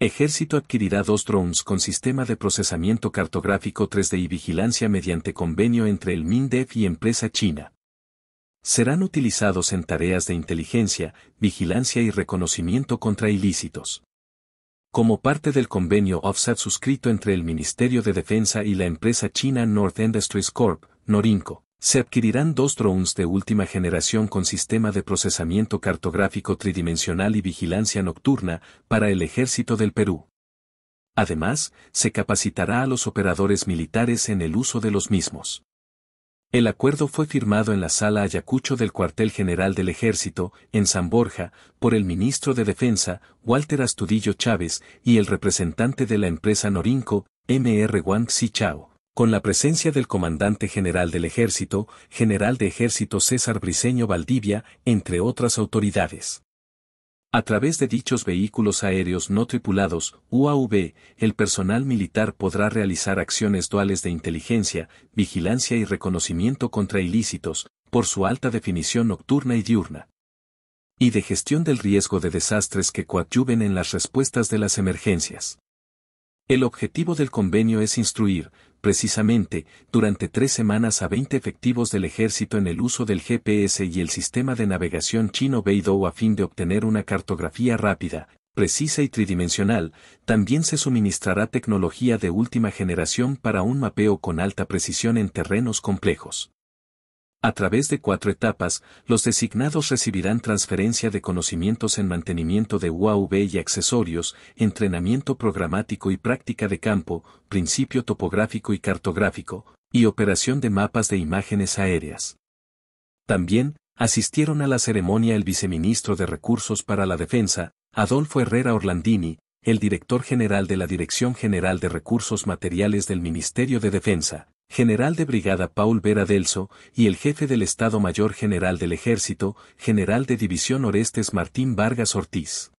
Ejército adquirirá dos drones con sistema de procesamiento cartográfico 3D y vigilancia mediante convenio entre el MINDEF y empresa china. Serán utilizados en tareas de inteligencia, vigilancia y reconocimiento contra ilícitos. Como parte del convenio offset suscrito entre el Ministerio de Defensa y la empresa china North Industries Corp, Norinco, se adquirirán dos drones de última generación con sistema de procesamiento cartográfico tridimensional y vigilancia nocturna para el ejército del Perú. Además, se capacitará a los operadores militares en el uso de los mismos. El acuerdo fue firmado en la sala Ayacucho del cuartel general del ejército, en San Borja, por el ministro de Defensa, Walter Astudillo Chávez, y el representante de la empresa Norinco, M.R. Wang Chao con la presencia del comandante general del ejército, general de ejército César Briceño Valdivia, entre otras autoridades. A través de dichos vehículos aéreos no tripulados, UAV, el personal militar podrá realizar acciones duales de inteligencia, vigilancia y reconocimiento contra ilícitos, por su alta definición nocturna y diurna. Y de gestión del riesgo de desastres que coadyuven en las respuestas de las emergencias. El objetivo del convenio es instruir, precisamente, durante tres semanas a 20 efectivos del ejército en el uso del GPS y el sistema de navegación chino Beidou a fin de obtener una cartografía rápida, precisa y tridimensional, también se suministrará tecnología de última generación para un mapeo con alta precisión en terrenos complejos. A través de cuatro etapas, los designados recibirán transferencia de conocimientos en mantenimiento de UAV y accesorios, entrenamiento programático y práctica de campo, principio topográfico y cartográfico, y operación de mapas de imágenes aéreas. También, asistieron a la ceremonia el viceministro de Recursos para la Defensa, Adolfo Herrera Orlandini, el director general de la Dirección General de Recursos Materiales del Ministerio de Defensa, general de brigada Paul Vera Delso, y el jefe del Estado Mayor General del Ejército, general de División Orestes Martín Vargas Ortiz.